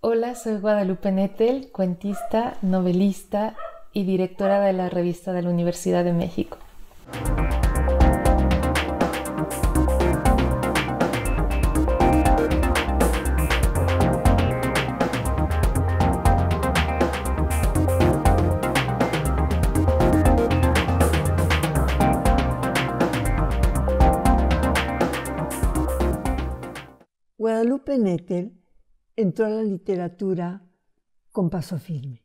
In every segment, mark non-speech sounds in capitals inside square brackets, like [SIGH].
Hola, soy Guadalupe Nettel, cuentista, novelista y directora de la revista de la Universidad de México. Guadalupe Nettel entró a la literatura con paso firme.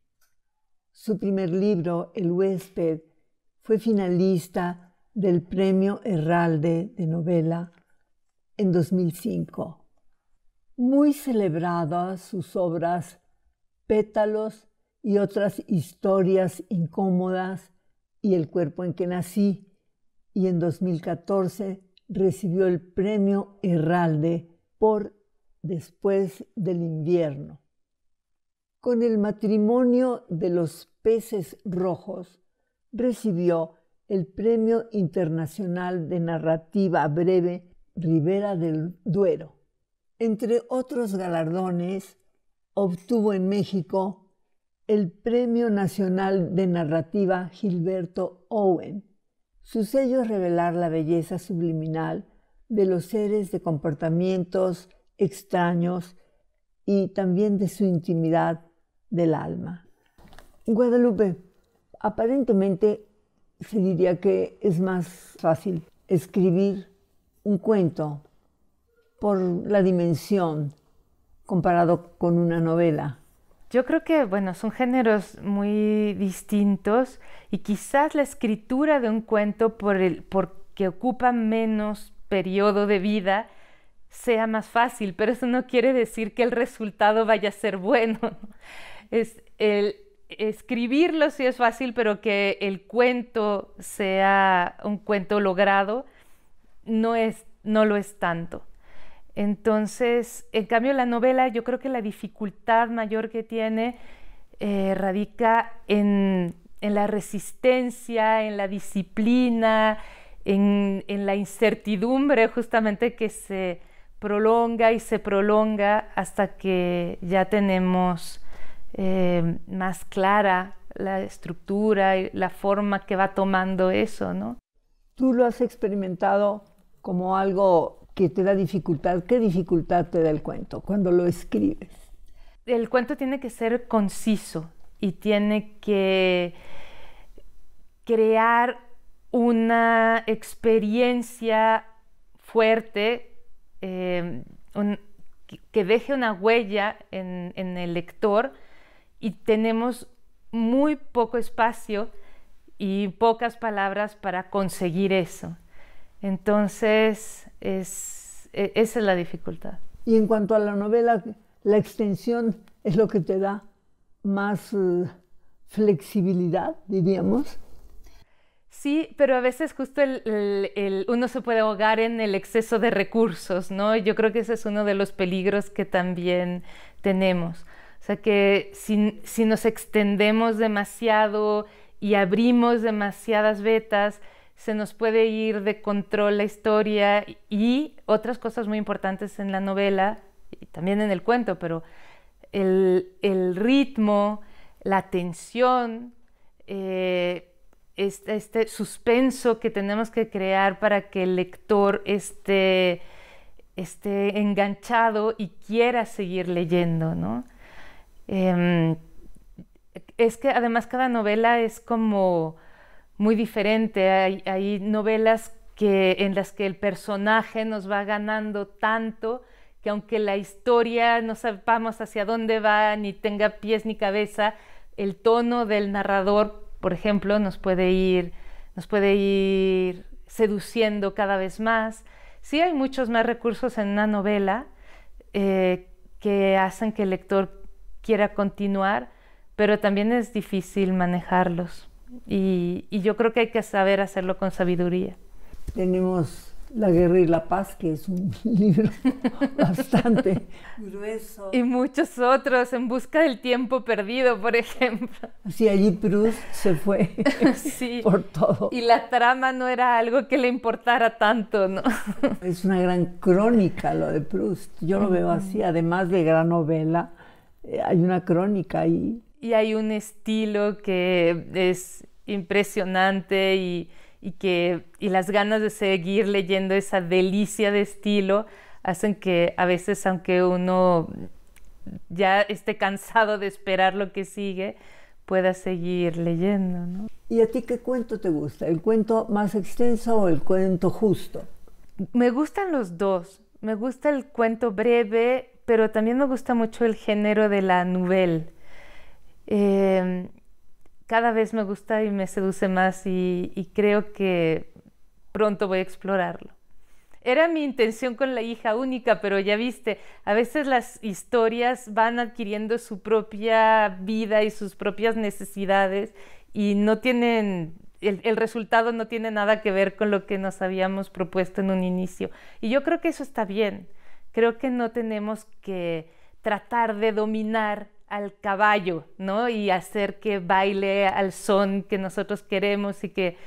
Su primer libro, El huésped, fue finalista del Premio Herralde de Novela en 2005. Muy celebradas sus obras Pétalos y otras historias incómodas y El cuerpo en que nací, y en 2014 recibió el Premio Herralde por después del invierno. Con el matrimonio de los peces rojos, recibió el Premio Internacional de Narrativa Breve Rivera del Duero. Entre otros galardones, obtuvo en México el Premio Nacional de Narrativa Gilberto Owen. Su sello es revelar la belleza subliminal de los seres de comportamientos extraños y también de su intimidad del alma. Guadalupe, aparentemente se diría que es más fácil escribir un cuento por la dimensión comparado con una novela. Yo creo que, bueno, son géneros muy distintos y quizás la escritura de un cuento por el, porque ocupa menos periodo de vida, sea más fácil, pero eso no quiere decir que el resultado vaya a ser bueno. Es el escribirlo sí es fácil, pero que el cuento sea un cuento logrado no es no lo es tanto. Entonces, en cambio, la novela, yo creo que la dificultad mayor que tiene eh, radica en, la resistencia, en la disciplina, en la incertidumbre justamente que se, prolonga y se prolonga hasta que ya tenemos eh, más clara la estructura y la forma que va tomando eso, ¿no? Tú lo has experimentado como algo que te da dificultad. ¿Qué dificultad te da el cuento cuando lo escribes? El cuento tiene que ser conciso y tiene que crear una experiencia fuerte Em, que deje una huella en, el lector y tenemos muy poco espacio y pocas palabras para conseguir eso. Entonces, e, esa es la dificultad. Y en cuanto a la novela, la extensión es lo que te da más eh, flexibilidad, diríamos. Sí, pero a veces justo el, uno se puede ahogar en el exceso de recursos, ¿no? Yo creo que ese es uno de los peligros que también tenemos. O sea que si, nos extendemos demasiado y abrimos demasiadas vetas, se nos puede ir de control la historia y otras cosas muy importantes en la novela y también en el cuento, pero el, ritmo, la tensión, eh, este, este, suspenso que tenemos que crear para que el lector esté, esté enganchado y quiera seguir leyendo, ¿no? Em, es que además cada novela es como muy diferente. Hay, novelas que, en las que el personaje nos va ganando tanto que aunque la historia no sepamos hacia dónde va, ni tenga pies ni cabeza, el tono del narrador por ejemplo, nos puede ir, nos puede ir seduciendo cada vez más. Sí hay muchos más recursos en una novela eh, que hacen que el lector quiera continuar, pero también es difícil manejarlos. Y, y yo creo que hay que saber hacerlo con sabiduría. Tenemos la guerra y la paz, que es un [LAUGHS] libro bastante grueso. Y muchos otros, En busca del tiempo perdido, por ejemplo. Sí, allí Proust se fue [LAUGHS] por todo. Y la trama no era algo que le importara tanto, ¿no? es una gran crónica lo de Proust. Yo lo veo así, además de gran novela, eh, hay una crónica ahí. Y hay un estilo que es impresionante y y, que, las ganas de seguir leyendo esa delicia de estilo hacen que a veces, aunque uno ya esté cansado de esperar lo que sigue, pueda seguir leyendo. ¿no? ¿Y a ti qué cuento te gusta? ¿El cuento más extenso o el cuento justo? Me gustan los dos. Me gusta el cuento breve, pero también me gusta mucho el género de la novela. Eh, cada vez me gusta y me seduce más y, creo que pronto voy a explorarlo. Era mi intención con la hija única, pero ya viste, a veces las historias van adquiriendo su propia vida y sus propias necesidades y no tienen, el, el, resultado no tiene nada que ver con lo que nos habíamos propuesto en un inicio. Y yo creo que eso está bien. Creo que no tenemos que tratar de dominar al caballo, ¿no? Y hacer que baile al son que nosotros queremos y que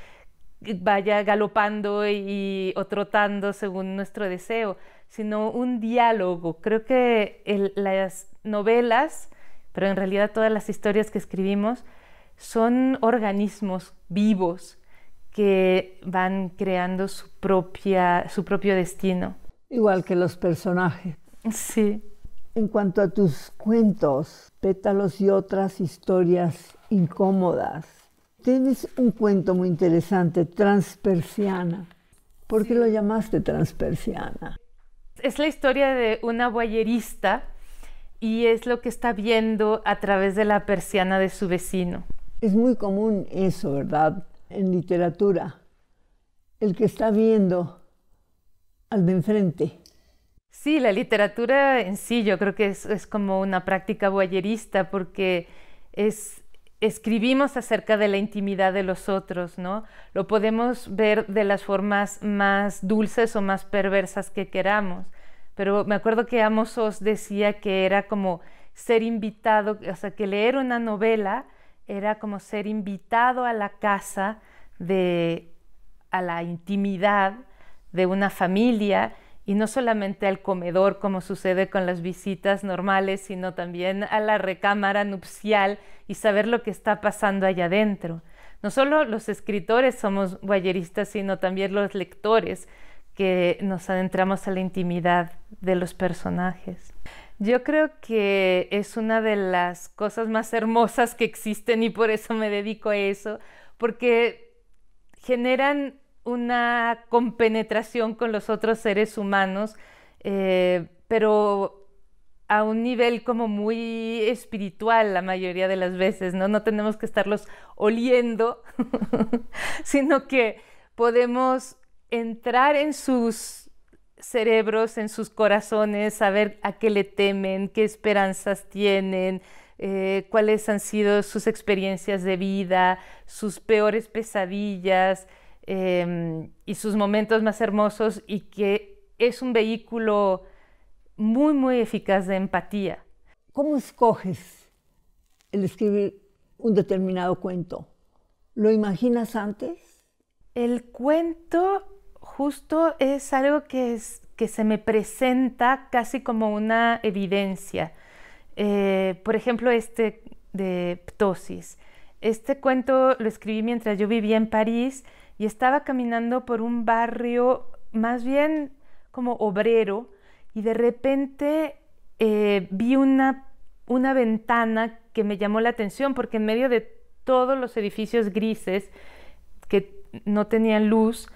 vaya galopando y, o trotando según nuestro deseo, sino un diálogo. Creo que las novelas, pero en realidad todas las historias que escribimos, son organismos vivos que van creando su, propia, su propio destino. Igual que los personajes. Sí. En cuanto a tus cuentos, pétalos y otras historias incómodas. Tienes un cuento muy interesante, Transpersiana. ¿Por qué lo llamaste Transpersiana? Es la historia de una boyerista y es lo que está viendo a través de la persiana de su vecino. Es muy común eso, ¿verdad? En literatura. El que está viendo al de enfrente. Sí, la literatura en sí yo creo que es, como una práctica boyerista porque es, escribimos acerca de la intimidad de los otros, ¿no? Lo podemos ver de las formas más dulces o más perversas que queramos. Pero me acuerdo que Amos os decía que era como ser invitado, o sea, que leer una novela era como ser invitado a la casa de a la intimidad de una familia y no solamente al comedor como sucede con las visitas normales, sino también a la recámara nupcial y saber lo que está pasando allá adentro. No solo los escritores somos guayeristas, sino también los lectores que nos adentramos a la intimidad de los personajes. Yo creo que es una de las cosas más hermosas que existen y por eso me dedico a eso, porque generan una compenetración con los otros seres humanos, eh, pero a un nivel como muy espiritual la mayoría de las veces, ¿no? No tenemos que estarlos oliendo, [LAUGHS] sino que podemos entrar en sus cerebros, en sus corazones, saber a qué le temen, qué esperanzas tienen, eh, cuáles han sido sus experiencias de vida, sus peores pesadillas, Em, y sus momentos más hermosos y que es un vehículo muy, muy eficaz de empatía. ¿Cómo escoges el escribir un determinado cuento? ¿Lo imaginas antes? El cuento justo es algo que, se me presenta casi como una evidencia. Eh, por ejemplo, este de Ptosis. Este cuento lo escribí mientras yo vivía en París y estaba caminando por un barrio más bien como obrero y de repente eh, vi una, ventana que me llamó la atención porque en medio de todos los edificios grises que no tenían luz,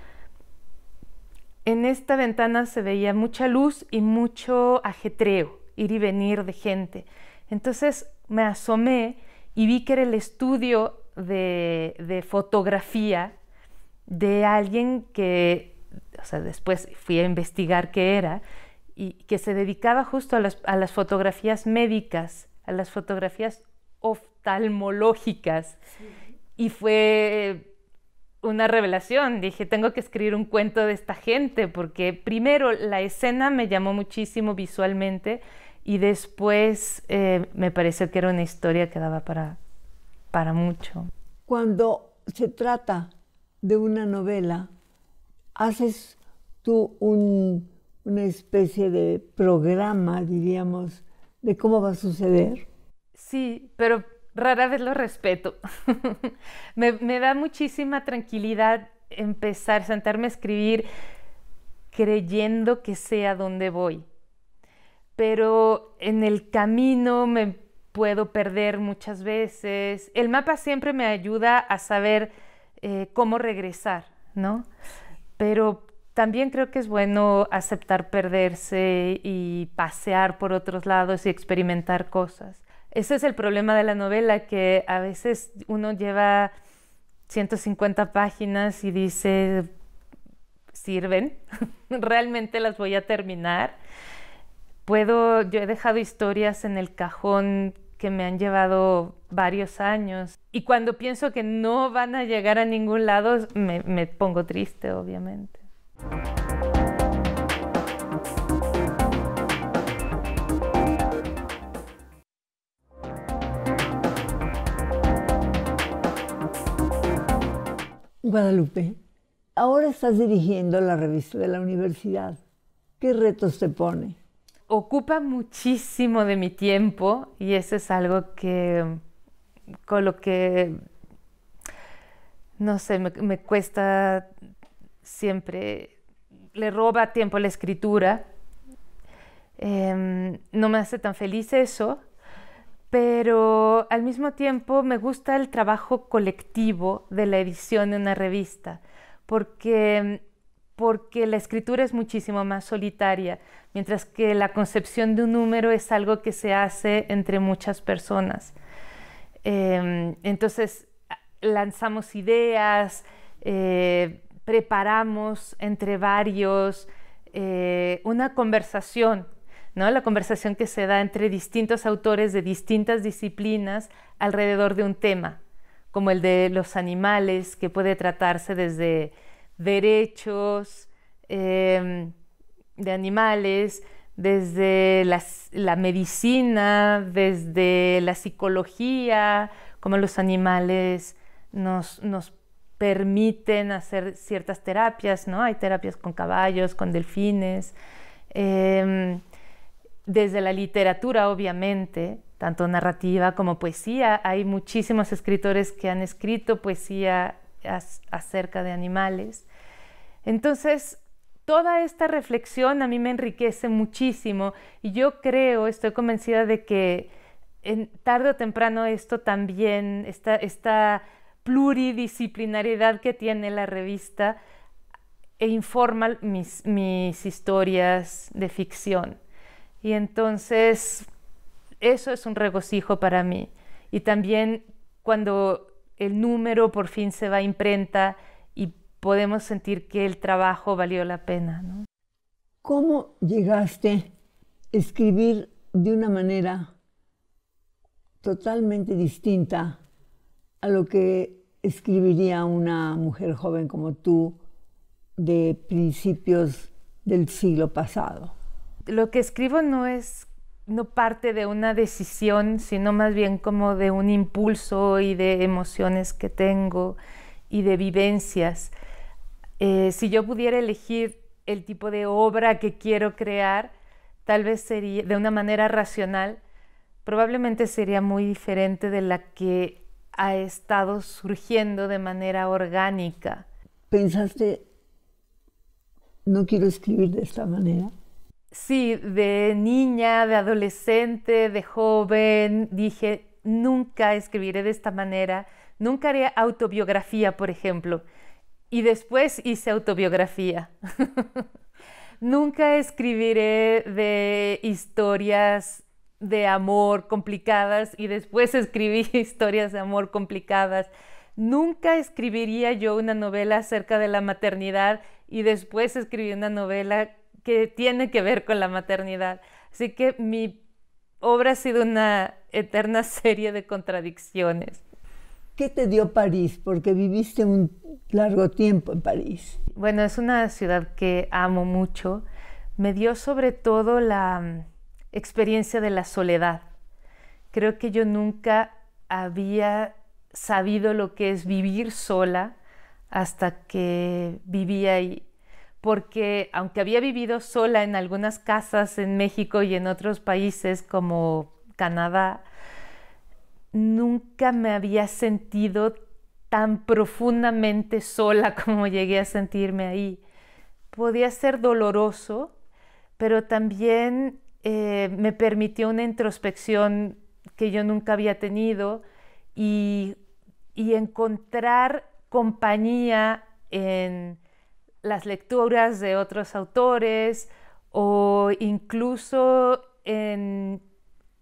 en esta ventana se veía mucha luz y mucho ajetreo, ir y venir de gente. Entonces me asomé y vi que era el estudio de, de fotografía de alguien que, o sea, después fui a investigar qué era, y que se dedicaba justo a las, fotografías médicas, a las fotografías oftalmológicas. Y fue una revelación. Dije, tengo que escribir un cuento de esta gente, porque primero la escena me llamó muchísimo visualmente y después eh, me pareció que era una historia que daba para, para mucho. Cuando se trata de una novela, haces tú una especie de programa, diríamos, de cómo va a suceder. Sí, pero rara vez lo respeto. [LAUGHS] me, me da muchísima tranquilidad empezar, sentarme a escribir creyendo que sé a dónde voy. Pero en el camino me puedo perder muchas veces. El mapa siempre me ayuda a saber eh, cómo regresar, ¿no? Pero también creo que es bueno aceptar perderse y pasear por otros lados y experimentar cosas. Ese es el problema de la novela, que a veces uno lleva 150 páginas y dice, sirven, [LAUGHS] realmente las voy a terminar. Puedo, yo he dejado historias en el cajón que me han llevado varios años. Y cuando pienso que no van a llegar a ningún lado, me, pongo triste, obviamente. Guadalupe, ahora estás dirigiendo la revista de la universidad. ¿Qué retos te pone? ocupa muchísimo de mi tiempo y eso es algo que con lo que no sé, me, cuesta siempre, le roba tiempo a la escritura. Em, no me hace tan feliz eso, pero al mismo tiempo me gusta el trabajo colectivo de la edición de una revista, porque porque la escritura es muchísimo más solitaria, mientras que la concepción de un número es algo que se hace entre muchas personas. Em, entonces, lanzamos ideas, eh, preparamos entre varios eh, una conversación, ¿no? la conversación que se da entre distintos autores de distintas disciplinas alrededor de un tema, como el de los animales, que puede tratarse desde derechos em, de animales, desde la, medicina, desde la psicología, cómo los animales nos, nos, permiten hacer ciertas terapias, ¿no? Hay terapias con caballos, con delfines, em, desde la literatura, obviamente, tanto narrativa como poesía. Hay muchísimos escritores que han escrito poesía acerca de animales. Entonces, toda esta reflexión a mí me enriquece muchísimo y yo creo, estoy convencida de que en, tarde o temprano esto también, esta, pluridisciplinariedad que tiene la revista, e informa mis historias de ficción. Y entonces, eso es un regocijo para mí. Y también cuando el número por fin se va a imprenta y podemos sentir que el trabajo valió la pena. ¿no? ¿Cómo llegaste a escribir de una manera totalmente distinta a lo que escribiría una mujer joven como tú de principios del siglo pasado? Lo que escribo no es no parte de una decisión, sino más bien como de un impulso y de emociones que tengo y de vivencias. Eh, si yo pudiera elegir el tipo de obra que quiero crear, tal vez sería de una manera racional, probablemente sería muy diferente de la que ha estado surgiendo de manera orgánica. Pensaste, no quiero escribir de esta manera. Sí, de niña, de adolescente, de joven, dije, nunca escribiré de esta manera, nunca haré autobiografía, por ejemplo. Y después hice autobiografía. [LAUGHS] nunca escribiré de historias de amor complicadas y después escribí [LAUGHS] historias de amor complicadas. Nunca escribiría yo una novela acerca de la maternidad y después escribí una novela que tiene que ver con la maternidad. Así que mi obra ha sido una eterna [LAUGHS] serie de contradicciones. ¿Qué te dio París? Porque viviste un largo tiempo en París. Bueno, es una ciudad que amo mucho. Me dio sobre todo la mm, experiencia de la soledad. Creo que yo nunca había sabido lo que es vivir sola hasta que vivía ahí porque aunque había vivido sola en algunas casas en México y en otros países como Canadá, nunca me había sentido tan profundamente sola [LAUGHS] como llegué a sentirme ahí. Podía ser doloroso, pero también eh, me permitió una introspección que yo nunca había tenido y encontrar compañía en las lecturas de otros autores o incluso en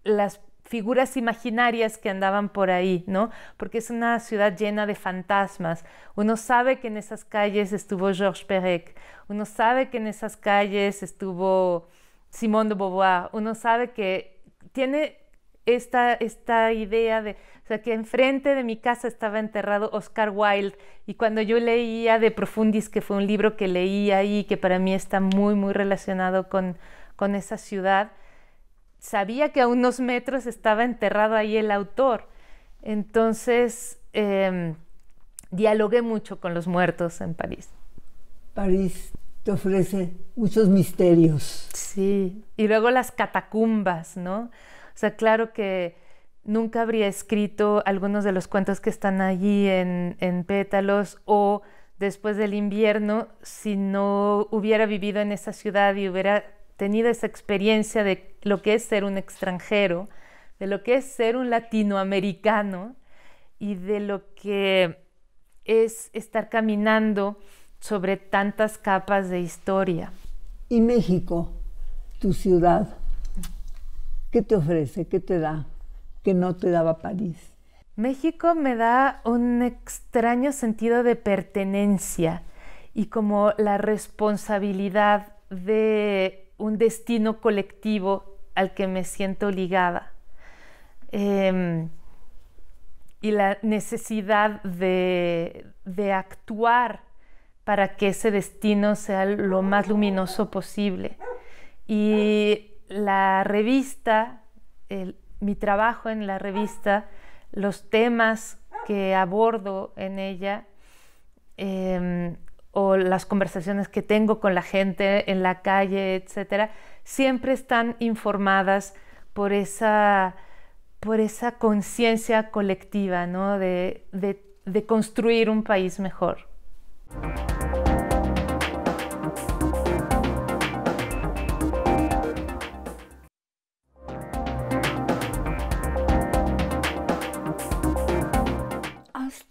las figuras imaginarias que andaban por ahí, ¿no? Porque es una ciudad llena de fantasmas. Uno sabe que en esas calles estuvo Georges Perec, uno sabe que en esas calles estuvo Simone de Beauvoir, uno sabe que tiene esta, esta idea de, o sea, que enfrente de mi casa estaba enterrado Oscar Wilde y cuando yo leía De Profundis, que fue un libro que leí ahí, que para mí está muy, muy relacionado con, con esa ciudad, sabía que a unos metros estaba enterrado ahí el autor. Entonces, em, dialogué mucho con los muertos en París. París te ofrece muchos misterios. Sí, y luego las catacumbas, ¿no? sea, claro que nunca habría escrito algunos de los cuentos que están allí en pétalos o después del invierno si no hubiera vivido en esa ciudad y hubiera tenido esa experiencia de lo que es ser un extranjero, de lo que es ser un latinoamericano y de lo que es estar caminando sobre tantas capas de historia. Y México, tu ciudad. ¿Qué te ofrece? ¿Qué te da? Que no te daba París. México me da un extraño sentido de pertenencia y como la responsabilidad de un destino colectivo al que me siento ligada. Em, y la necesidad de, de actuar para que ese destino sea lo más luminoso posible. Y la revista, mi trabajo en la revista, los temas que abordo en ella em, o las conversaciones que tengo con la gente en la calle, etcétera, siempre están informadas por esa, por esa conciencia colectiva de construir un país mejor.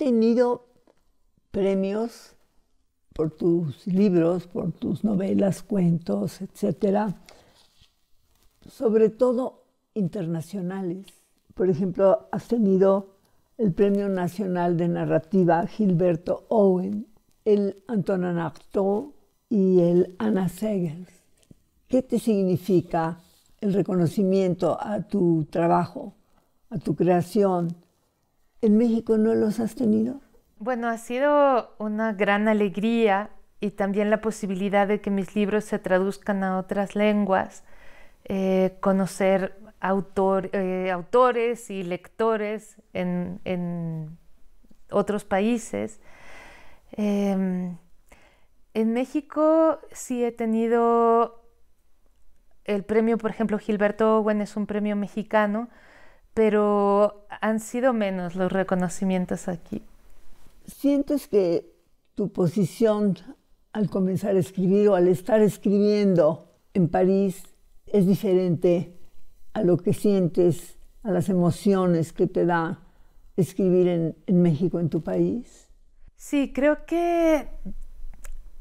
tenido premios por tus libros, por tus novelas, cuentos, etcétera, sobre todo internacionales. Por ejemplo, has tenido el Premio Nacional de Narrativa Gilberto Owen, el Antonin Artaud y el Anna Segers. ¿Qué te significa el reconocimiento a tu trabajo, a tu creación, en México no los has tenido? Bueno, ha sido una gran alegría y también la posibilidad de que mis libros se traduzcan a otras lenguas, eh, conocer eh, autores y lectores en, otros países. Em, en México sí he tenido el premio, por ejemplo, Gilberto Owen es un premio mexicano, pero han sido menos los reconocimientos aquí. ¿Sientes que tu posición al comenzar a escribir o al estar escribiendo en París es diferente a lo que sientes, a las emociones que te da escribir en, en México, en tu país? Sí, creo que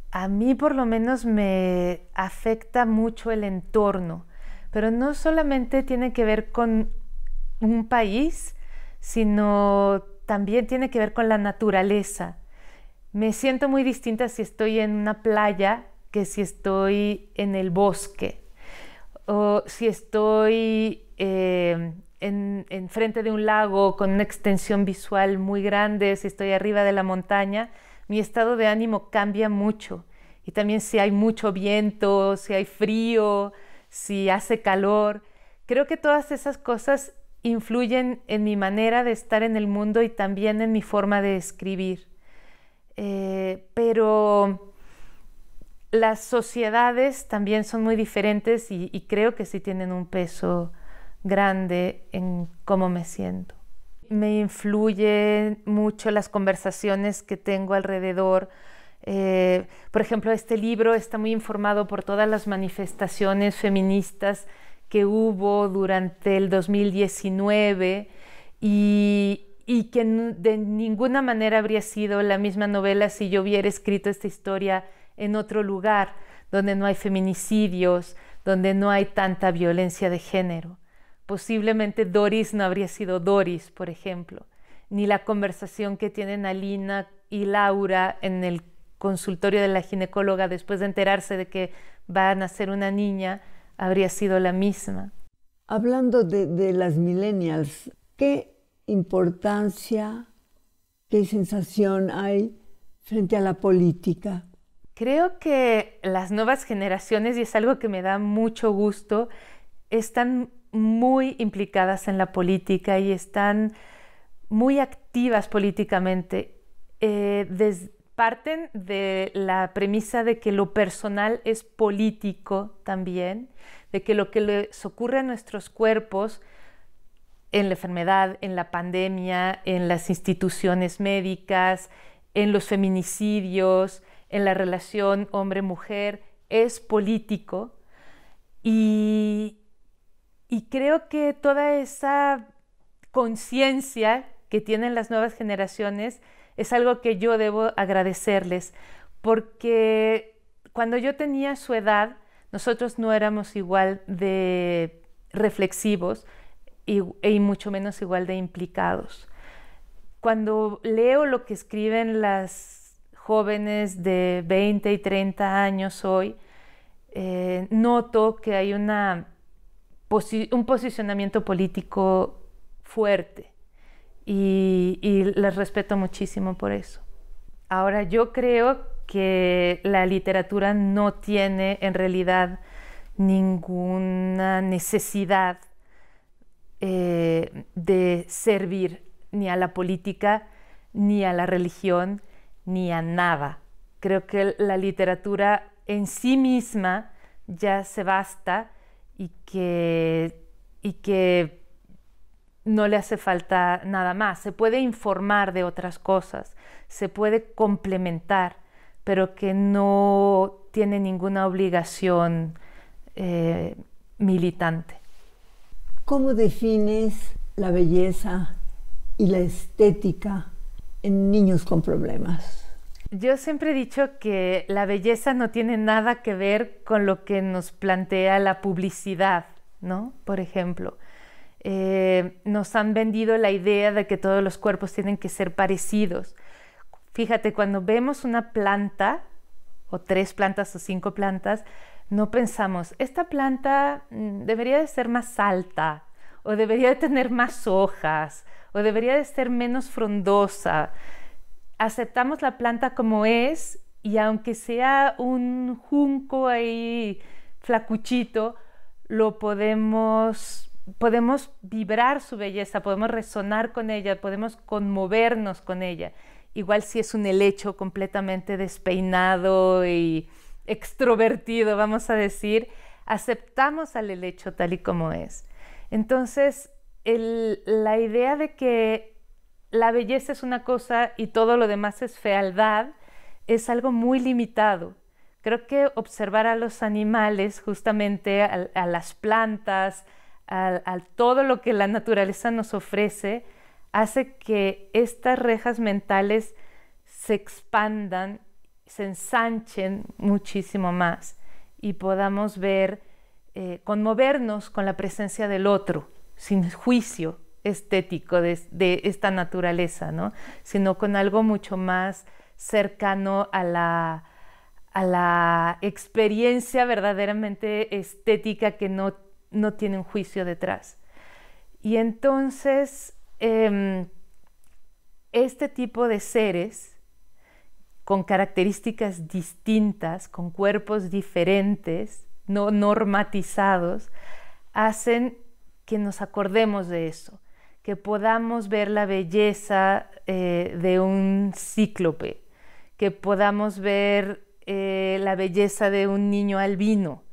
a mí por lo menos me afecta mucho el entorno, pero no solamente tiene que ver con un país, sino también tiene que ver con la naturaleza. Me siento muy distinta si estoy en una playa que si estoy en el bosque o si estoy em, en, en, frente de un lago con una extensión visual muy grande, si estoy arriba de la montaña, mi estado de ánimo cambia mucho. Y también si hay mucho viento, si hay frío, si hace calor. Creo que todas esas cosas influyen en mi manera de estar en el mundo y también en mi forma de escribir. Eh, pero las sociedades también son muy diferentes y, creo que sí tienen un peso grande en cómo me siento. Me influyen mucho las conversaciones que tengo alrededor. Eh, por ejemplo, este libro está muy informado por todas las manifestaciones feministas que hubo durante el 2019 y, y que de ninguna manera habría sido la misma novela si yo hubiera escrito esta historia en otro lugar, donde no hay feminicidios, donde no hay tanta violencia de género. Posiblemente Doris no habría sido Doris, por ejemplo, ni la conversación que tienen Alina y Laura en el consultorio de la ginecóloga después de enterarse de que van a ser una niña, habría sido la misma. Hablando de, las millennials, ¿qué importancia, qué sensación hay frente a la política? Creo que las nuevas generaciones, y es algo que me da mucho gusto, están muy implicadas en la política y están muy activas políticamente. Eh, parten de la premisa de que lo personal es político también, de que lo que les ocurre a nuestros cuerpos en la enfermedad, en la pandemia, en las instituciones médicas, en los feminicidios, en la relación hombre-mujer, es político. Y, y creo que toda esa conciencia que tienen las nuevas generaciones, es algo que yo debo agradecerles, porque cuando yo tenía su edad, nosotros no éramos igual de reflexivos y, e mucho menos igual de implicados. Cuando leo lo que escriben las jóvenes de 20 y 30 años hoy, eh, noto que hay una, un posicionamiento político fuerte y, les respeto muchísimo por eso. Ahora, yo creo que la literatura no tiene en realidad ninguna necesidad eh, de servir ni a la política, ni a la religión, ni a nada. Creo que la literatura en sí misma ya se basta y que, y que no le hace falta nada más. Se puede informar de otras cosas, se puede complementar, pero que no tiene ninguna obligación eh, militante. ¿Cómo defines la belleza y la estética en niños con problemas? Yo siempre he dicho que la belleza no tiene nada que ver con lo que nos plantea la publicidad, ¿no? Por ejemplo, eh, nos han vendido la idea de que todos los cuerpos tienen que ser parecidos. Fíjate, cuando vemos una planta, o tres plantas o cinco plantas, no pensamos, esta planta mm, debería de ser más alta, o debería de tener más hojas, o debería de ser menos frondosa. Aceptamos la planta como es y aunque sea un junco ahí flacuchito, lo podemos podemos vibrar su belleza, podemos resonar con ella, podemos conmovernos con ella. Igual si es un helecho completamente despeinado y extrovertido, vamos a decir, aceptamos al helecho tal y como es. Entonces, la idea de que la belleza es una cosa y todo lo demás es fealdad es algo muy limitado. Creo que observar a los animales, justamente a las plantas, a, todo lo que la naturaleza nos ofrece, hace que estas rejas mentales se expandan, se ensanchen muchísimo más y podamos ver, eh, conmovernos con la presencia del otro, sin juicio estético de, esta naturaleza, ¿no? sino con algo mucho más cercano a la, a la experiencia verdaderamente estética que no no tiene un juicio detrás. Y entonces, em, este tipo de seres con características distintas, con cuerpos diferentes, no normatizados, hacen que nos acordemos de eso, que podamos ver la belleza eh, de un cíclope, que podamos ver eh, la belleza de un niño albino,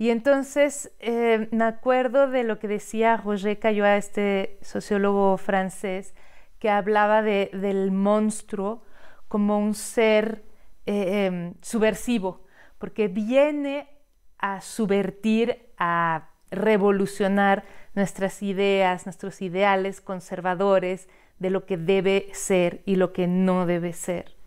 y entonces eh, me acuerdo de lo que decía Roger a este sociólogo francés, que hablaba del monstruo como un ser eh, em, subversivo, porque viene a subvertir, a revolucionar nuestras ideas, nuestros ideales conservadores de lo que debe ser y lo que no debe ser.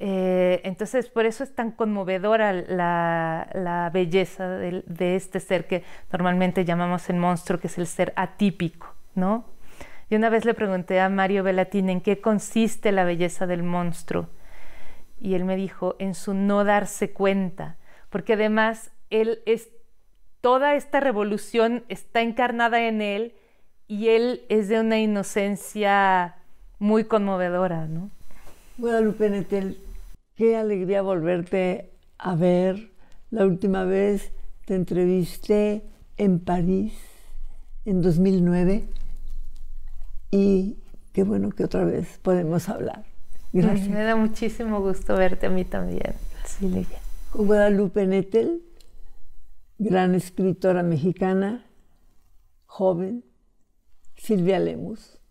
Eh, entonces, por eso es tan conmovedora la, belleza de, este ser que normalmente llamamos el monstruo, que es el ser atípico, ¿no? y una vez le pregunté a Mario Velatín en qué consiste la belleza del monstruo y él me dijo en su no darse cuenta, porque además él es toda esta revolución está encarnada en él y él es de una inocencia muy conmovedora, ¿no? Guadalupe Nettel, qué alegría volverte a ver. La última vez te entrevisté en París en 2009 y qué bueno que otra vez podemos hablar. Gracias. Me da muchísimo gusto verte a mí también, sí, Guadalupe Nettel, gran escritora mexicana, joven, Silvia Lemus.